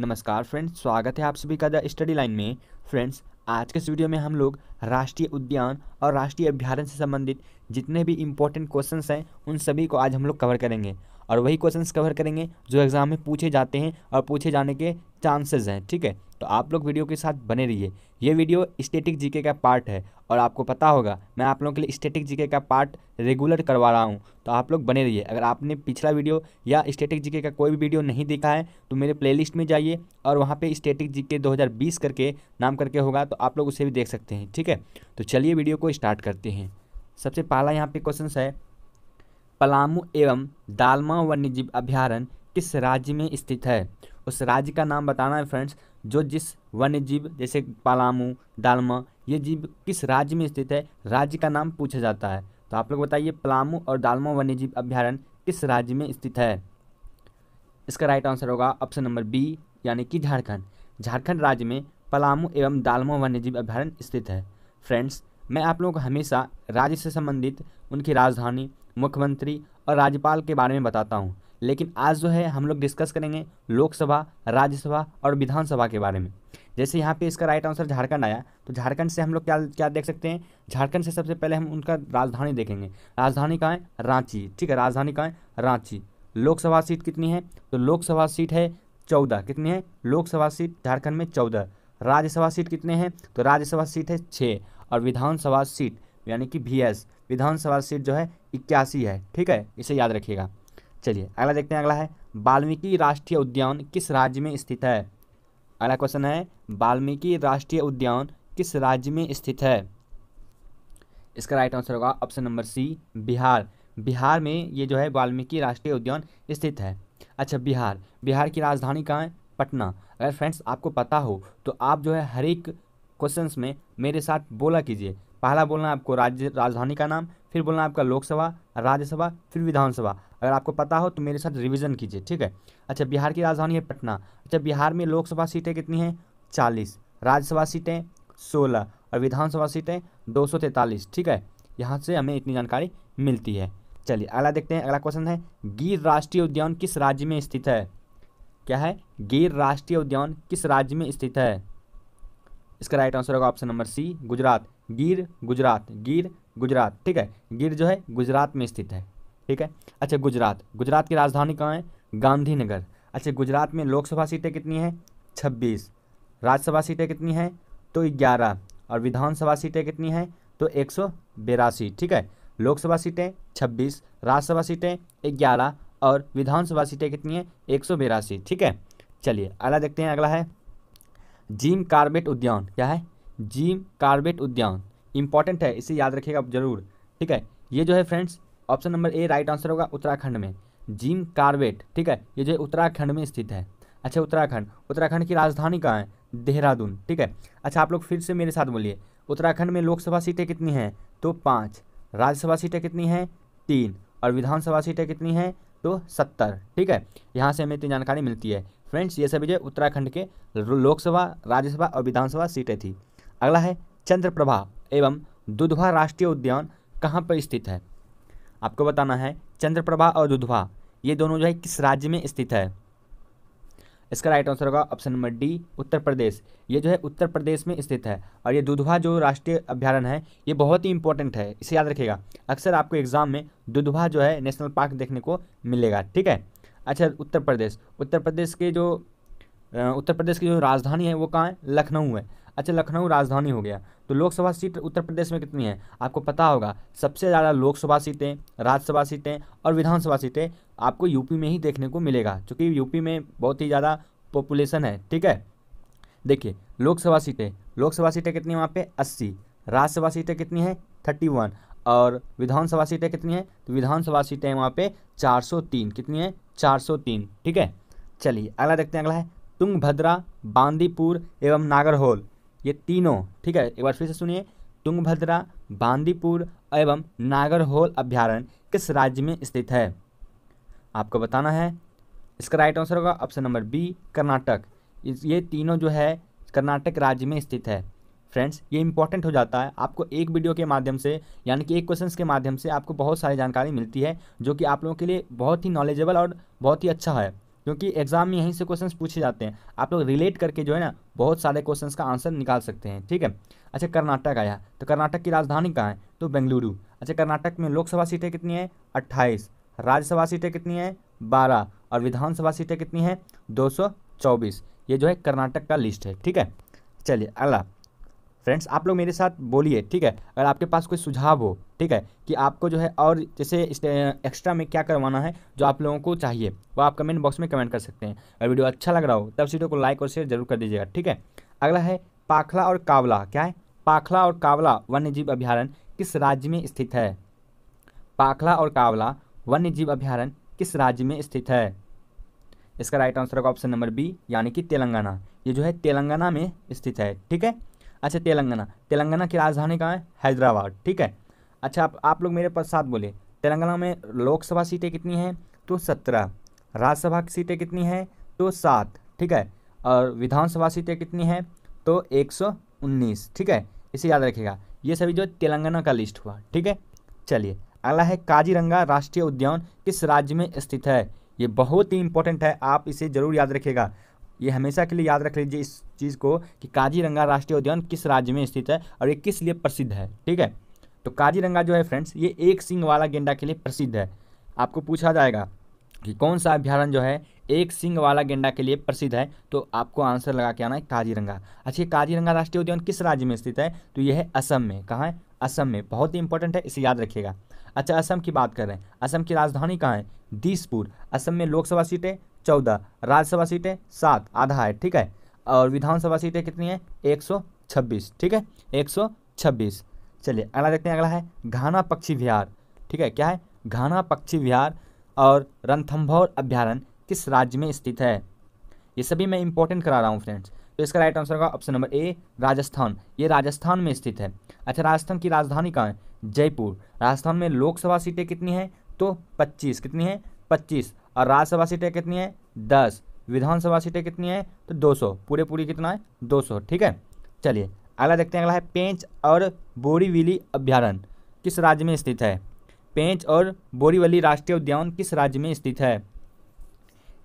नमस्कार फ्रेंड्स स्वागत है आप सभी का द स्टडी लाइन में फ्रेंड्स आज के इस वीडियो में हम लोग राष्ट्रीय उद्यान और राष्ट्रीय अभ्यारण से संबंधित जितने भी इम्पोर्टेंट क्वेश्चंस हैं उन सभी को आज हम लोग कवर करेंगे और वही क्वेश्चंस कवर करेंगे जो एग्ज़ाम में पूछे जाते हैं और पूछे जाने के चांसेस हैं ठीक है तो आप लोग वीडियो के साथ बने रहिए ये वीडियो स्टेटिक जीके का पार्ट है और आपको पता होगा मैं आप लोगों के लिए स्टेटिक जीके का पार्ट रेगुलर करवा रहा हूँ तो आप लोग बने रहिए अगर आपने पिछला वीडियो या स्टेटिक जीके का कोई भी वीडियो नहीं देखा है तो मेरे प्लेलिस्ट में जाइए और वहाँ पे स्टेटिक जीके 2020 करके नाम करके होगा तो आप लोग उसे भी देख सकते हैं ठीक है तो चलिए वीडियो को स्टार्ट करते हैं सबसे पहला यहाँ पे क्वेश्चन है पलामू एवं दालमा वन्यजीव अभ्यारण्य किस राज्य में स्थित है उस राज्य का नाम बताना है फ्रेंड्स जो जिस वन्यजीव जैसे पलामू दालमा ये जीव किस राज्य में स्थित है राज्य का नाम पूछा जाता है तो आप लोग बताइए पलामू और दालमा वन्यजीव अभ्यारण्य किस राज्य में स्थित है इसका राइट आंसर होगा ऑप्शन नंबर बी यानी कि झारखंड झारखंड राज्य में पलामू एवं दालमा वन्यजीव अभ्यारण्य स्थित है फ्रेंड्स मैं आप लोगों को हमेशा राज्य से संबंधित उनकी राजधानी मुख्यमंत्री और राज्यपाल के बारे में बताता हूँ लेकिन आज जो है हम लोग डिस्कस करेंगे लोकसभा राज्यसभा और विधानसभा के बारे में जैसे यहाँ पे इसका राइट आंसर झारखंड आया तो झारखंड से हम लोग क्या क्या देख सकते हैं झारखंड से सबसे पहले हम उनका राजधानी देखेंगे राजधानी कहाँ है रांची ठीक है राजधानी कहाँ है रांची लोकसभा सीट कितनी है तो लोकसभा सीट है चौदह कितनी है लोकसभा सीट झारखंड में चौदह राज्यसभा सीट कितने हैं तो राज्यसभा सीट है छः और विधानसभा सीट यानी कि वी एस विधानसभा सीट जो है इक्यासी है ठीक है इसे याद रखिएगा चलिए अगला देखते हैं अगला है वाल्मीकि राष्ट्रीय उद्यान किस राज्य में स्थित है अगला क्वेश्चन है वाल्मीकि राष्ट्रीय उद्यान किस राज्य में स्थित है इसका राइट आंसर होगा option number C Bihar Bihar में ये जो है वाल्मीकि राष्ट्रीय उद्यान स्थित है अच्छा बिहार बिहार की राजधानी कहाँ है पटना अगर फ्रेंड्स आपको पता हो तो आप जो है हर एक क्वेश्चंस में मेरे साथ बोला कीजिए पहला बोलना आपको राज्य राजधानी का नाम फिर बोलना आपका लोकसभा राज्यसभा फिर विधानसभा अगर आपको पता हो तो मेरे साथ रिविज़न कीजिए ठीक है अच्छा बिहार की राजधानी है पटना अच्छा बिहार में लोकसभा सीटें कितनी हैं चालीस राज्यसभा सीटें सोलह और विधानसभा सीटें दो ठीक है यहाँ से हमें इतनी जानकारी मिलती है चलिए अगला देखते हैं अगला क्वेश्चन है गिर राष्ट्रीय उद्यान किस राज्य में स्थित है क्या है गिर राष्ट्रीय उद्यान किस राज्य में स्थित है इसका राइट आंसर होगा option number C Gujarat Gir Gujarat Gir Gujarat ठीक है गिर जो है गुजरात में स्थित है ठीक है अच्छा गुजरात गुजरात की राजधानी कहाँ है गांधीनगर अच्छा गुजरात में लोकसभा सीटें कितनी हैं छब्बीस राज्यसभा सीटें कितनी हैं तो ग्यारह और विधानसभा सीटें कितनी हैं तो एक सौ बेरासी ठीक है लोकसभा सीटें छब्बीस राज्यसभा सीटें ग्यारह और विधानसभा सीटें कितनी हैं एक सौ बेरासी ठीक है चलिए अगला देखते हैं अगला है जिम कार्बेट उद्यान क्या है जी कार्बेट उद्यान इंपॉर्टेंट है इसे याद रखिएगा जरूर ठीक है ये जो है friends option number A right answer होगा उत्तराखंड में जिम कार्बेट ठीक है ये जो है उत्तराखंड में स्थित है अच्छा उत्तराखंड उत्तराखंड की राजधानी कहाँ है देहरादून ठीक है अच्छा आप लोग फिर से मेरे साथ बोलिए उत्तराखंड में लोकसभा सीटें कितनी हैं तो पाँच राज्यसभा सीटें कितनी हैं तीन और विधानसभा सीटें कितनी हैं तो सत्तर ठीक है यहाँ से हमें इतनी जानकारी मिलती है फ्रेंड्स ये सभी जो उत्तराखंड के लोकसभा राज्यसभा और विधानसभा सीटें थी अगला है चंद्रप्रभा एवं दुधवा राष्ट्रीय उद्यान कहाँ पर स्थित है आपको बताना है चंद्रप्रभा और दुधवा ये दोनों जो है किस राज्य में स्थित है इसका राइट आंसर होगा option number D Uttar Pradesh ये जो है उत्तर प्रदेश में स्थित है और ये दुधवा जो राष्ट्रीय अभ्यारण्य है ये बहुत ही इंपॉर्टेंट है इसे याद रखिएगा अक्सर आपको एग्जाम में दुधवा जो है नेशनल पार्क देखने को मिलेगा ठीक है अच्छा उत्तर प्रदेश उत्तर प्रदेश के जो उत्तर प्रदेश की जो राजधानी है वो कहाँ है लखनऊ है अच्छा लखनऊ राजधानी हो गया तो लोकसभा सीट उत्तर प्रदेश में कितनी है आपको पता होगा सबसे ज़्यादा लोकसभा सीटें राज्यसभा सीटें और विधानसभा सीटें आपको यूपी में ही देखने को मिलेगा चूँकि यूपी में बहुत ही ज़्यादा पॉपुलेशन है ठीक है देखिए लोकसभा सीटें लोकसभा सीटें कितनी वहाँ पर अस्सी राज्यसभा सीटें कितनी हैं थर्टी वन और विधानसभा सीटें कितनी हैं तो विधानसभा सीटें वहाँ पे चार सौ तीन कितनी हैं चार सौ तीन ठीक है चलिए अगला देखते हैं अगला है तुंगभद्रा बांदीपुर एवं नागरहोल ये तीनों ठीक है एक बार फिर से सुनिए तुंगभद्रा बांदीपुर एवं नागरहोल अभ्यारण्य किस राज्य में स्थित है आपको बताना है इसका राइट आंसर होगा ऑप्शन नंबर बी कर्नाटक ये तीनों जो है कर्नाटक राज्य में स्थित है फ्रेंड्स ये इंपॉर्टेंट हो जाता है आपको एक वीडियो के माध्यम से यानी कि एक क्वेश्चन के माध्यम से आपको बहुत सारी जानकारी मिलती है जो कि आप लोगों के लिए बहुत ही नॉलेजेबल और बहुत ही अच्छा है क्योंकि एग्जाम में यहीं से क्वेश्चन पूछे जाते हैं आप लोग रिलेट करके जो है ना बहुत सारे क्वेश्चन का आंसर निकाल सकते हैं ठीक है अच्छा कर्नाटक आया तो कर्नाटक की राजधानी कहाँ है तो बेंगलुरु अच्छा कर्नाटक में लोकसभा सीटें कितनी हैं अट्ठाईस राज्यसभा सीटें कितनी हैं बारह और विधानसभा सीटें कितनी हैं दो सौ चौबीस ये जो है कर्नाटक का लिस्ट है ठीक है चलिए अगला फ्रेंड्स आप लोग मेरे साथ बोलिए ठीक है अगर आपके पास कोई सुझाव हो ठीक है कि आपको जो है और जैसे एक्स्ट्रा में क्या करवाना है जो आप लोगों को चाहिए वो आप कमेंट बॉक्स में कमेंट कर सकते हैं अगर वीडियो अच्छा लग रहा हो तब वीडियो को लाइक और शेयर जरूर कर दीजिएगा ठीक है अगला है पाखला और कावला क्या है पाखला और कावला वन्यजीव अभ्यारण्य किस राज्य में स्थित है पाखला और कावला वन्यजीव अभ्यारण किस राज्य में स्थित है इसका राइट आंसर होगा ऑप्शन नंबर बी यानी कि तेलंगाना ये जो है तेलंगाना में स्थित है ठीक है अच्छा तेलंगाना तेलंगाना की राजधानी कहाँ है हैदराबाद ठीक है अच्छा आप आप लोग मेरे पास साथ बोले तेलंगाना में लोकसभा सीटें कितनी हैं तो सत्रह राज्यसभा की सीटें कितनी हैं तो सात ठीक है और विधानसभा सीटें कितनी हैं तो एक सौ उन्नीस ठीक है इसे याद रखिएगा ये सभी जो तेलंगाना का लिस्ट हुआ ठीक है चलिए अगला है काजीरंगा राष्ट्रीय उद्यान किस राज्य में स्थित है ये बहुत ही इंपॉर्टेंट है आप इसे जरूर याद रखिएगा ये हमेशा के लिए याद रख लीजिए इस चीज़ को कि काजीरंगा राष्ट्रीय उद्यान किस राज्य में स्थित है और ये किस लिए प्रसिद्ध है ठीक है तो काजीरंगा जो है फ्रेंड्स ये एक सिंग वाला गेंडा के लिए प्रसिद्ध है आपको पूछा जाएगा कि कौन सा अभ्यारण जो है एक सिंग वाला गेंडा के लिए प्रसिद्ध है तो आपको आंसर लगा के आना है काजीरंगा अच्छा काजीरंगा राष्ट्रीय उद्यान किस राज्य में स्थित है तो यह है असम में कहाँ है असम में बहुत ही इंपॉर्टेंट है इसे याद रखिएगा अच्छा असम की बात कर रहे हैं असम की राजधानी कहाँ है दिसपुर असम में लोकसभा सीटें चौदह राज्यसभा सीटें सात आधा है ठीक है और विधानसभा सीटें कितनी है एक सौ छब्बीस ठीक है एक सौ छब्बीस चलिए अगला देखते हैं अगला है घाना पक्षी विहार ठीक है क्या है घाना पक्षी विहार और रणथम्भौर अभ्यारण्य किस राज्य में स्थित है ये सभी मैं इंपॉर्टेंट करा रहा हूँ फ्रेंड्स तो इसका राइट आंसर होगा ऑप्शन नंबर ए राजस्थान ये राजस्थान में स्थित है अच्छा राजस्थान की राजधानी कहाँ है जयपुर राजस्थान में लोकसभा सीटें कितनी हैं तो 25 कितनी है 25 और राज्यसभा सीटें कितनी है दस विधानसभा सीटें कितनी है तो दो सौ पूरे पूरी कितना है दो सौ ठीक है चलिए अगला देखते हैं अगला है पेंच और बोरीविली अभ्यारण किस राज्य में स्थित है पेंच और बोरीवली राष्ट्रीय उद्यान किस राज्य में स्थित है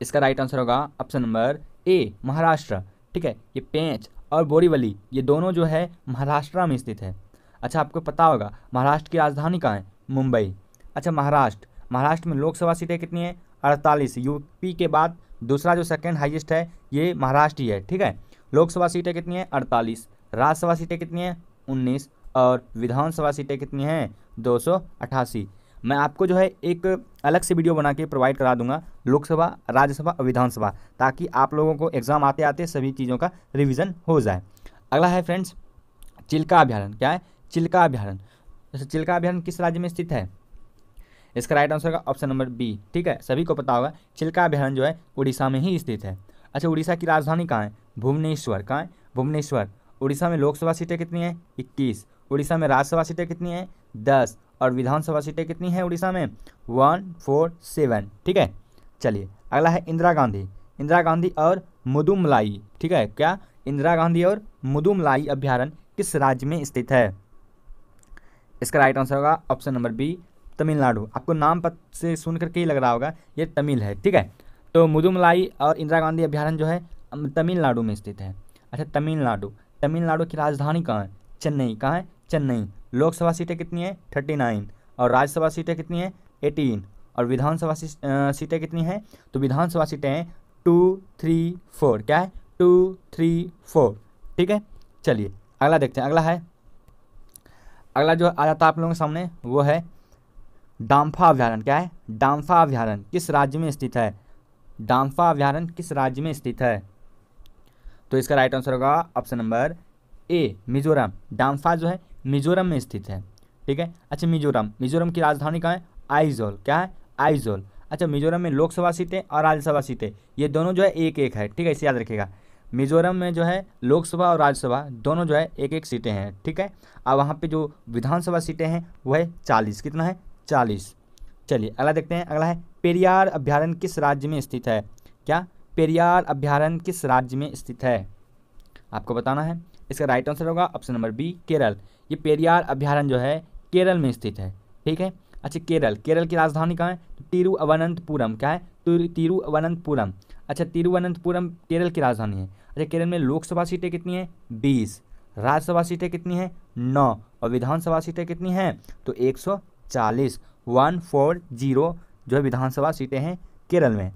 इसका राइट आंसर होगा ऑप्शन नंबर ए महाराष्ट्र ठीक है ये पेंच और बोरीवली ये दोनों जो है महाराष्ट्र में स्थित है अच्छा आपको पता होगा महाराष्ट्र की राजधानी कहाँ है मुंबई अच्छा महाराष्ट्र महाराष्ट्र में लोकसभा सीटें कितनी है अड़तालीस यूपी के बाद दूसरा जो सेकेंड हाइएस्ट है ये महाराष्ट्र ही है ठीक है लोकसभा सीटें कितनी है अड़तालीस राज्यसभा सीटें कितनी है उन्नीस और विधानसभा सीटें कितनी हैं दो मैं आपको जो है एक अलग से वीडियो बना के प्रोवाइड करा दूंगा लोकसभा राज्यसभा और विधानसभा ताकि आप लोगों को एग्ज़ाम आते आते सभी चीज़ों का रिवीजन हो जाए अगला है फ्रेंड्स चिल्का अभ्यारण क्या है चिल्का अभ्यारण चिल्का अभ्यारण किस राज्य में स्थित है इसका राइट आंसर होगा ऑप्शन नंबर बी ठीक है सभी को पता होगा चिल्का अभ्यारण जो है उड़ीसा में ही स्थित है अच्छा उड़ीसा की राजधानी कहाँ है भुवनेश्वर कहाँ है भुवनेश्वर उड़ीसा में लोकसभा सीटें कितनी हैं इक्कीस उड़ीसा में राज्यसभा सीटें कितनी हैं दस और विधानसभा सीटें कितनी हैं उड़ीसा में वन फोर सेवन ठीक है चलिए अगला है इंदिरा गांधी इंदिरा गांधी और मुदुमलाई ठीक है क्या इंदिरा गांधी और मुदुमलाई अभ्यारण किस राज्य में स्थित है इसका राइट आंसर होगा ऑप्शन नंबर बी तमिलनाडु आपको नाम पत से सुन करके ही लग रहा होगा ये तमिल है ठीक है तो मुदुमलाई और इंदिरा गांधी अभ्यारण जो है तमिलनाडु में स्थित है अच्छा तमिलनाडु तमिलनाडु की राजधानी कहाँ है चेन्नई कहाँ है चेन्नई लोकसभा सीटें कितनी है थर्टी नाइन और राज्यसभा सीटें कितनी है एटीन और विधानसभा सीटें कितनी हैं तो विधानसभा सीटें हैं टू थ्री फोर क्या है टू थ्री फोर ठीक है चलिए अगला देखते हैं अगला है अगला जो आ जाता है आप लोगों के सामने वो है डांफा अभ्यारण क्या है डांफा अभ्यारण किस राज्य में स्थित है डांफा अभ्यारण किस राज्य में स्थित है तो इसका राइट आंसर होगा option number A Mizoram Dampa जो है मिजोरम में स्थित है ठीक है अच्छा मिजोरम मिजोरम की राजधानी कहाँ है आइजोल क्या है आइजोल अच्छा मिजोरम में लोकसभा सीटें और राज्यसभा सीटें ये दोनों जो है एक एक है ठीक है इसे याद रखिएगा मिजोरम में जो है लोकसभा और राज्यसभा दोनों जो है एक एक सीटें हैं ठीक है अब वहाँ पे जो विधानसभा सीटें हैं वह है चालीस कितना है चालीस चलिए अगला देखते हैं अगला है पेरियार अभ्यारण्य किस राज्य में स्थित है क्या पेरियार अभ्यारण्य किस राज्य में स्थित है आपको बताना है इसका राइट आंसर होगा ऑप्शन नंबर बी केरल ये पेरियार अभ्यारण्य जो है केरल में स्थित है ठीक है अच्छा केरल केरल की राजधानी कहाँ है तिरुअवनंतपुरम क्या है तिरुअवनंतपुरम अच्छा तिरुवनंतपुरम केरल की राजधानी है अच्छा केरल में लोकसभा सीटें कितनी हैं बीस राज्यसभा सीटें कितनी हैं नौ और विधानसभा सीटें कितनी हैं तो एक सौ चालीस वन फोर जीरो जो है विधानसभा सीटें हैं केरल में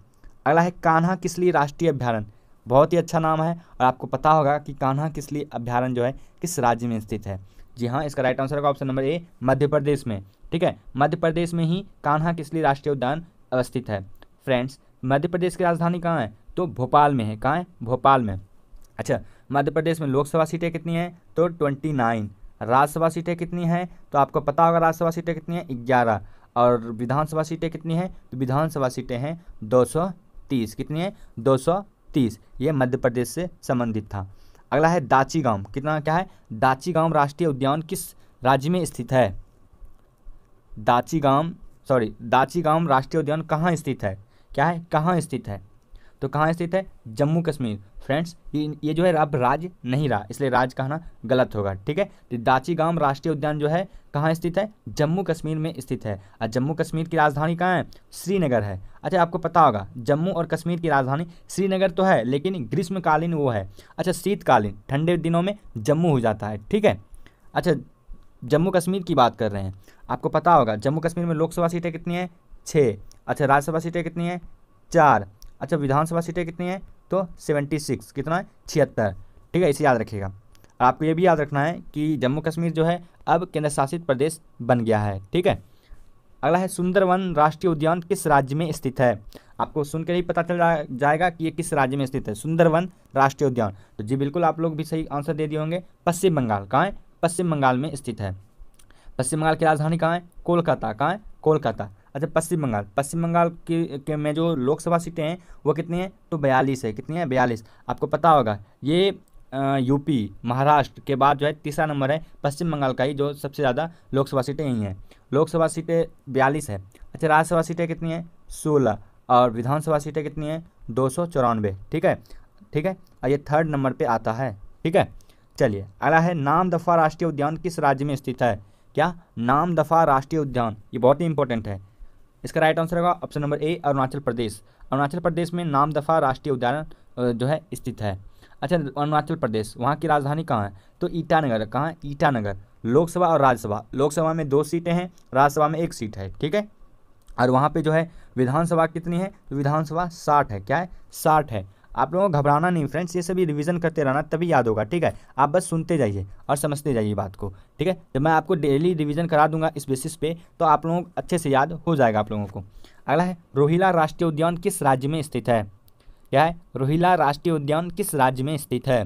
अगला है कान्हा किसली राष्ट्रीय अभ्यारण्य बहुत ही अच्छा नाम है और आपको पता होगा कि कान्हा किसली अभ्यारण्य जो है किस राज्य में स्थित है जी हाँ इसका राइट आंसर होगा option number A Madhya Pradesh में ठीक है मध्य प्रदेश में ही कान्हा किसली राष्ट्रीय उद्यान अवस्थित है फ्रेंड्स मध्य प्रदेश की राजधानी कहाँ है तो भोपाल में है कहाँ है भोपाल में अच्छा मध्य प्रदेश में लोकसभा सीटें कितनी हैं तो ट्वेंटी नाइन राज्यसभा सीटें कितनी हैं तो आपको पता होगा राज्यसभा सीटें कितनी हैं ग्यारह और विधानसभा सीटें कितनी हैं तो विधानसभा सीटें हैं तीस कितनी है तीस ये मध्य प्रदेश से संबंधित था अगला है दाची गांव कितना क्या है दाची गांव राष्ट्रीय उद्यान किस राज्य में स्थित है दाची गांव सॉरी दाची गांव राष्ट्रीय उद्यान कहाँ स्थित है क्या है कहाँ स्थित है तो कहाँ स्थित है जम्मू कश्मीर फ्रेंड्स ये ये जो है अब राज्य नहीं रहा इसलिए राज्य कहना गलत होगा ठीक है तो दाची गांव राष्ट्रीय उद्यान जो है कहाँ स्थित है जम्मू कश्मीर में स्थित है और जम्मू कश्मीर की राजधानी कहाँ है श्रीनगर है अच्छा आपको पता होगा जम्मू और कश्मीर की राजधानी श्रीनगर तो है लेकिन ग्रीष्मकालीन वो है अच्छा शीतकालीन ठंडे दिनों में जम्मू हो जाता है ठीक है अच्छा जम्मू कश्मीर की बात कर रहे हैं आपको पता होगा जम्मू कश्मीर में लोकसभा सीटें कितनी हैं छः अच्छा राज्यसभा सीटें कितनी हैं चार अच्छा विधानसभा सीटें कितनी हैं तो सेवेंटी सिक्स कितना है छिहत्तर ठीक है इसे याद रखिएगा और आपको ये भी याद रखना है कि जम्मू कश्मीर जो है अब केंद्र शासित प्रदेश बन गया है ठीक है अगला है सुंदरवन राष्ट्रीय उद्यान किस राज्य में स्थित है आपको सुनकर ही पता चल जाएगा कि ये किस राज्य में स्थित है सुंदरवन राष्ट्रीय उद्यान तो जी बिल्कुल आप लोग भी सही आंसर दे दिए होंगे पश्चिम बंगाल कहाँ है पश्चिम बंगाल में स्थित है पश्चिम बंगाल की राजधानी कहाँ है कोलकाता कहाँ है कोलकाता अच्छा पश्चिम बंगाल पश्चिम बंगाल के, के में जो लोकसभा सीटें हैं वो कितनी हैं तो बयालीस है कितनी है बयालीस आपको पता होगा ये यूपी महाराष्ट्र के बाद जो है तीसरा नंबर है पश्चिम बंगाल का ही जो सबसे ज़्यादा लोकसभा सीटें यही हैं लोकसभा सीटें बयालीस है अच्छा राज्यसभा सीटें कितनी हैं सोलह और विधानसभा सीटें कितनी हैं दो सौ चौरानवे ठीक है ठीक है और ये थर्ड नंबर पे आता है ठीक है चलिए अगला है नाम दफ़ा राष्ट्रीय उद्यान किस राज्य में स्थित है क्या नाम दफ़ा राष्ट्रीय उद्यान ये बहुत ही इंपॉर्टेंट है इसका राइट आंसर होगा option number A Arunachal Pradesh Arunachal Pradesh में नाम दफ़ा राष्ट्रीय उद्यान जो है स्थित है अच्छा अरुणाचल प्रदेश वहाँ की राजधानी कहाँ है तो ईटानगर कहाँ है ईटानगर लोकसभा और राज्यसभा लोकसभा में दो सीटें हैं राज्यसभा में एक सीट है ठीक है और वहाँ पे जो है विधानसभा कितनी है तो विधानसभा साठ है क्या है साठ है आप लोगों को घबराना नहीं फ्रेंड्स ये सभी रिवीजन करते रहना तभी याद होगा ठीक है आप बस सुनते जाइए और समझते जाइए बात को ठीक है जब मैं आपको डेली रिवीजन करा दूंगा इस बेसिस पे तो आप लोगों को अच्छे से याद हो जाएगा आप लोगों को अगला है रोहिला राष्ट्रीय उद्यान किस राज्य में स्थित है क्या है रोहिला राष्ट्रीय उद्यान किस राज्य में स्थित है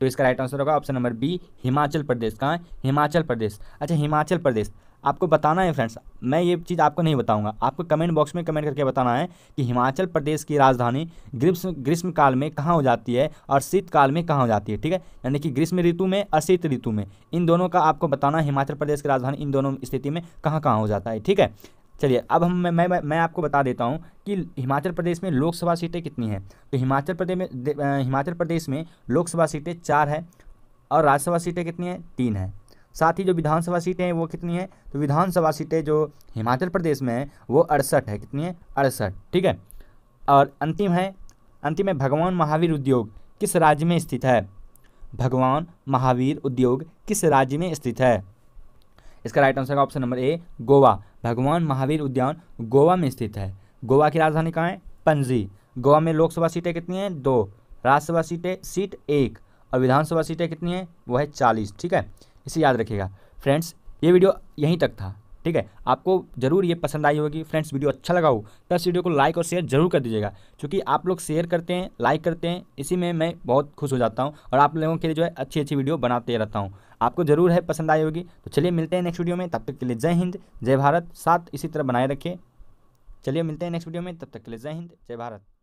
तो इसका राइट आंसर होगा option number B Himachal Pradesh कहाँ हिमाचल प्रदेश अच्छा हिमाचल प्रदेश आपको बताना है फ्रेंड्स मैं ये चीज़ आपको नहीं बताऊंगा आपको कमेंट बॉक्स में कमेंट करके बताना है कि हिमाचल प्रदेश की राजधानी ग्रीष्म ग्रीष्म काल में कहाँ हो जाती है और शीतकाल में कहाँ हो जाती है ठीक है यानी कि ग्रीष्म ऋतु में और शीत ऋतु में इन दोनों का आपको बताना है हिमाचल प्रदेश की राजधानी इन दोनों स्थिति में कहाँ कहाँ हो जाता है ठीक है चलिए अब हम मैं मैं, मैं आपको बता देता हूँ कि हिमाचल प्रदेश में लोकसभा सीटें कितनी हैं तो हिमाचल प्रदेश में हिमाचल प्रदेश में लोकसभा सीटें चार है और राज्यसभा सीटें कितनी हैं तीन हैं साथ ही जो विधानसभा सीटें हैं वो कितनी हैं तो विधानसभा सीटें जो हिमाचल प्रदेश में हैं वो अड़सठ है कितनी है अड़सठ ठीक है और अंतिम है अंतिम है भगवान महावीर उद्योग किस राज्य में स्थित है भगवान महावीर उद्योग किस राज्य में स्थित है इसका राइट आंसर का option number A Goa Bhagwan Mahavir उद्यान गोवा में स्थित है गोवा की राजधानी कहाँ है पंजी गोवा में लोकसभा सीटें कितनी हैं दो राज्यसभा सीटें सीट एक और विधानसभा सीटें कितनी हैं वो है चालीस ठीक है इसे याद रखिएगा फ्रेंड्स ये वीडियो यहीं तक था ठीक है आपको जरूर ये पसंद आई होगी फ्रेंड्स वीडियो अच्छा लगा हो तो इस वीडियो को लाइक और शेयर जरूर कर दीजिएगा क्योंकि आप लोग शेयर करते हैं लाइक करते हैं इसी में मैं बहुत खुश हो जाता हूँ और आप लोगों के लिए जो है अच्छी अच्छी वीडियो बनाते रहता हूँ आपको जरूर है पसंद आई होगी तो चलिए मिलते हैं नेक्स्ट वीडियो में तब तक के लिए जय हिंद जय भारत साथ इसी तरह बनाए रखें चलिए मिलते हैं नेक्स्ट वीडियो में तब तक के लिए जय हिंद जय भारत